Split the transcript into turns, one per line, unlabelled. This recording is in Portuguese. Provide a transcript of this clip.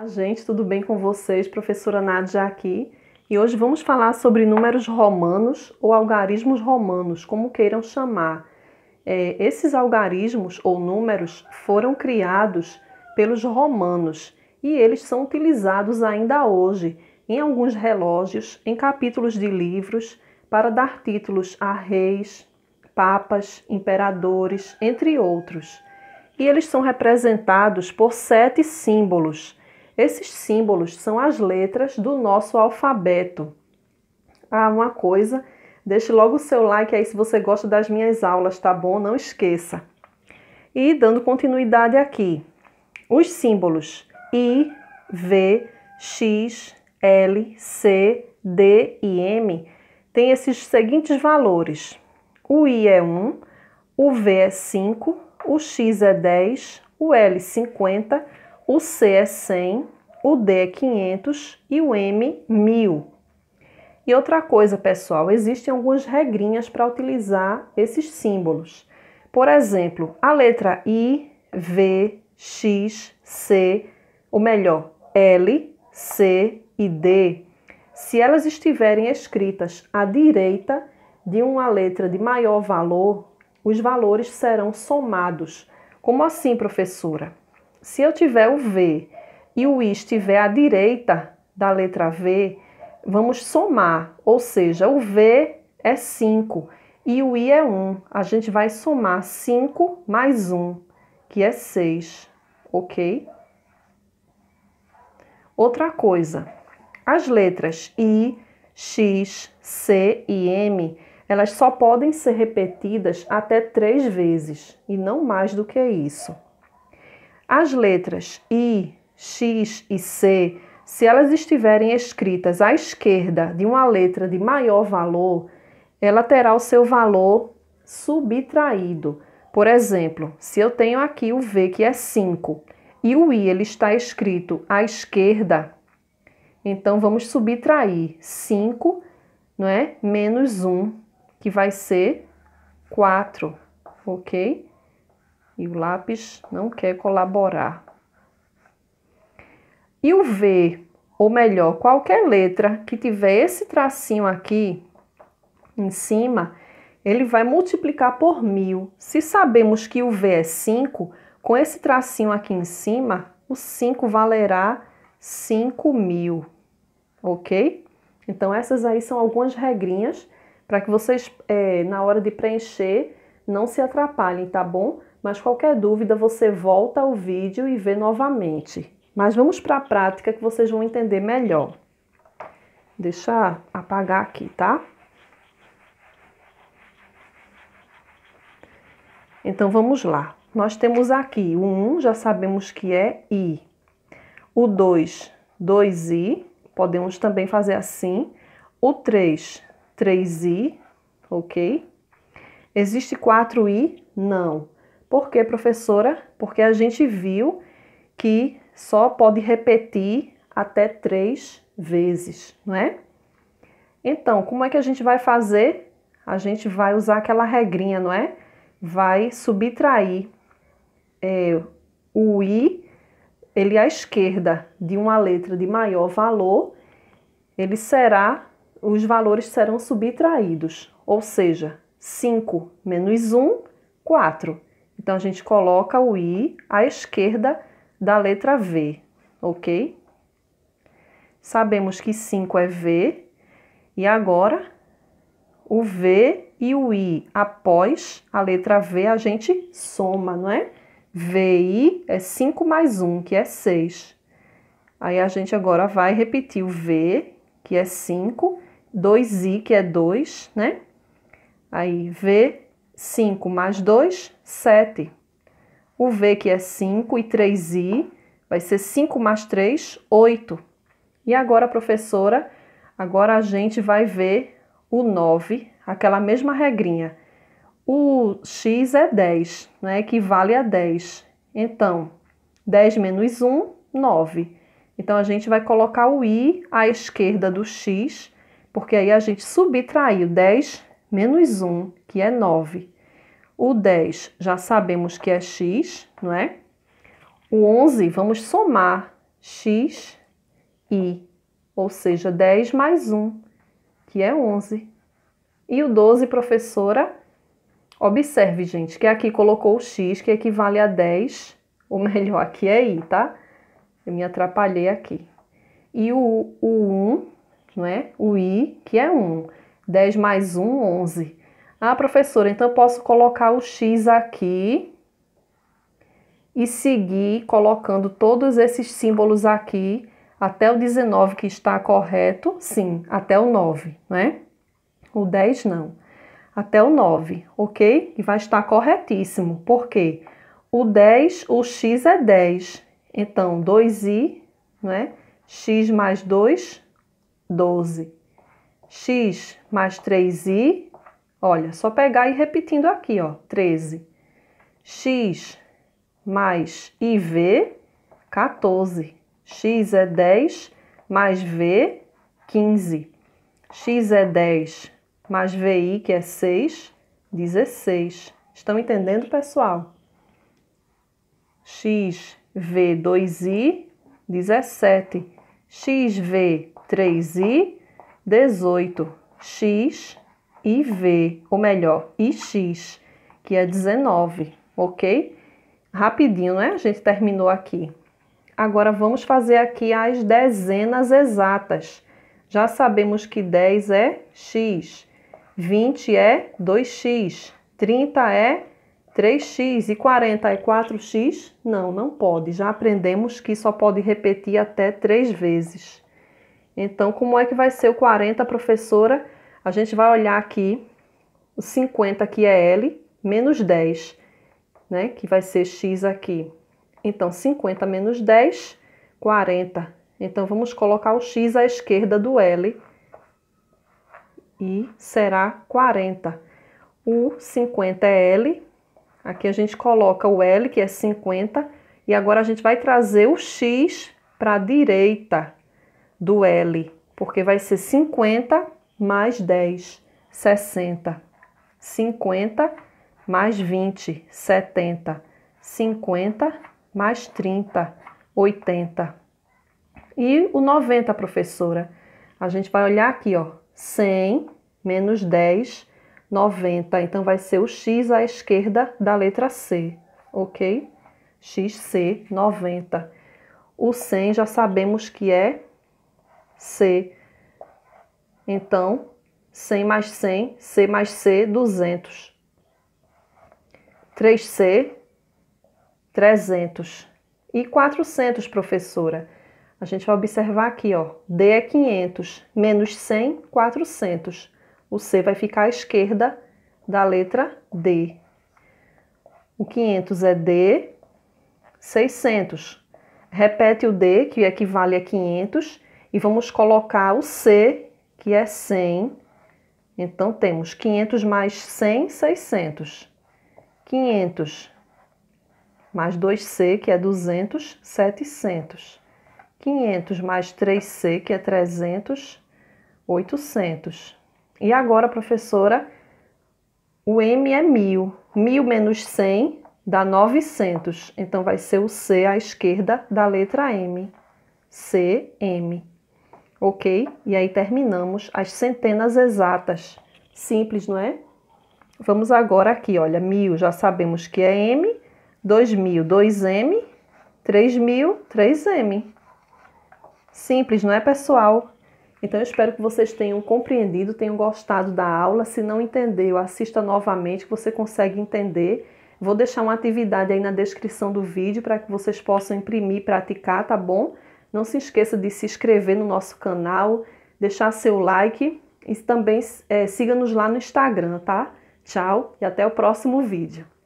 Olá, gente, tudo bem com vocês? Professora Nádia aqui. E hoje vamos falar sobre números romanos ou algarismos romanos, como queiram chamar. É, esses algarismos ou números foram criados pelos romanos e eles são utilizados ainda hoje em alguns relógios, em capítulos de livros, para dar títulos a reis, papas, imperadores, entre outros. E eles são representados por sete símbolos esses símbolos são as letras do nosso alfabeto. Ah, uma coisa, deixe logo o seu like aí se você gosta das minhas aulas, tá bom? Não esqueça. E dando continuidade aqui, os símbolos I, V, X, L, C, D e M têm esses seguintes valores: o I é 1, o V é 5, o X é 10, o L 50 o C é 100, o D é 500 e o M 1000. E outra coisa, pessoal, existem algumas regrinhas para utilizar esses símbolos. Por exemplo, a letra I, V, X, C, ou melhor, L, C e D, se elas estiverem escritas à direita de uma letra de maior valor, os valores serão somados. Como assim, professora? Se eu tiver o V e o I estiver à direita da letra V, vamos somar, ou seja, o V é 5 e o I é 1. A gente vai somar 5 mais 1, que é 6, ok? Outra coisa, as letras I, X, C e M, elas só podem ser repetidas até três vezes e não mais do que isso. As letras I, X e C, se elas estiverem escritas à esquerda de uma letra de maior valor, ela terá o seu valor subtraído. Por exemplo, se eu tenho aqui o V que é 5 e o I ele está escrito à esquerda, então vamos subtrair 5, não é? Menos 1, que vai ser 4, ok? e o lápis não quer colaborar. E o V, ou melhor, qualquer letra que tiver esse tracinho aqui em cima, ele vai multiplicar por mil. Se sabemos que o V é 5, com esse tracinho aqui em cima, o 5 valerá 5 mil, ok? Então, essas aí são algumas regrinhas para que vocês, é, na hora de preencher, não se atrapalhem, tá bom? mas qualquer dúvida você volta ao vídeo e vê novamente. Mas vamos para a prática que vocês vão entender melhor. Deixa apagar aqui, tá? Então vamos lá. Nós temos aqui o 1, já sabemos que é i. O 2, 2i, podemos também fazer assim. O 3, 3i, ok? Existe 4i? Não. Não. Por quê, professora? Porque a gente viu que só pode repetir até três vezes, não é? Então, como é que a gente vai fazer? A gente vai usar aquela regrinha, não é? Vai subtrair é, o i, ele à esquerda de uma letra de maior valor, ele será, os valores serão subtraídos, ou seja, 5 menos 1, 4. Então a gente coloca o i à esquerda da letra V, ok? Sabemos que 5 é V e agora o V e o i após a letra V a gente soma, não é? VI é 5 mais 1, que é 6. Aí a gente agora vai repetir o V, que é 5, 2i, que é 2, né? Aí V, 5 mais 2, 7. O V, que é 5, e 3i, vai ser 5 mais 3, 8. E agora, professora, agora a gente vai ver o 9, aquela mesma regrinha. O x é 10, né? equivale a 10. Então, 10 menos 1, 9. Então, a gente vai colocar o i à esquerda do x, porque aí a gente subtraiu 10 menos 1, que é 9. O 10 já sabemos que é x, não é? O 11 vamos somar x e, ou seja, 10 mais 1, que é 11. E o 12, professora, observe, gente, que aqui colocou o x, que equivale a 10, ou melhor, aqui é i, tá? Eu me atrapalhei aqui. E o, o 1, não é? O i, que é 1. 10 mais 1, 11. Ah, professora, então eu posso colocar o X aqui e seguir colocando todos esses símbolos aqui até o 19 que está correto? Sim, até o 9, né? O 10 não. Até o 9, ok? E vai estar corretíssimo. Por quê? O 10, o x é 10. Então, 2i, né? x mais 2, 12 x mais 3i, olha, só pegar e repetindo aqui, ó, 13. x mais iv, 14. x é 10 mais v, 15. x é 10 mais vi, que é 6, 16. Estão entendendo, pessoal? xv 2i, 17. xv 3i, 18, X e V, ou melhor, x que é 19, ok? Rapidinho, né? A gente terminou aqui. Agora vamos fazer aqui as dezenas exatas. Já sabemos que 10 é x, 20 é 2x, 30 é 3x e 40 é 4x? Não, não pode. Já aprendemos que só pode repetir até três vezes. Então, como é que vai ser o 40, professora? A gente vai olhar aqui o 50 aqui é L, menos 10, né? Que vai ser X aqui. Então, 50 menos 10, 40. Então, vamos colocar o X à esquerda do L. E será 40. O 50 é L. Aqui a gente coloca o L, que é 50. E agora a gente vai trazer o X para a direita do L, porque vai ser 50 mais 10, 60. 50 mais 20, 70. 50 mais 30, 80. E o 90, professora? A gente vai olhar aqui, ó. 100 menos 10, 90. Então, vai ser o x à esquerda da letra C, ok? xc, 90. O 100 já sabemos que é C. Então, 100 mais 100, C mais C, 200. 3C, 300. E 400, professora. A gente vai observar aqui, ó, D é 500, menos 100, 400. O C vai ficar à esquerda da letra D. O 500 é D, 600. Repete o D, que equivale a 500, e vamos colocar o C, que é 100. Então, temos 500 mais 100, 600. 500 mais 2C, que é 200, 700. 500 mais 3C, que é 300, 800. E agora, professora, o M é 1.000. 1.000 menos 100 dá 900. Então, vai ser o C à esquerda da letra M. C, M ok? E aí terminamos as centenas exatas. Simples, não é? Vamos agora aqui, olha, mil já sabemos que é M, dois mil, dois M, três mil, três M. Simples, não é, pessoal? Então, eu espero que vocês tenham compreendido, tenham gostado da aula. Se não entendeu, assista novamente, que você consegue entender. Vou deixar uma atividade aí na descrição do vídeo para que vocês possam imprimir e praticar, tá bom? Não se esqueça de se inscrever no nosso canal, deixar seu like e também é, siga-nos lá no Instagram, tá? Tchau e até o próximo vídeo.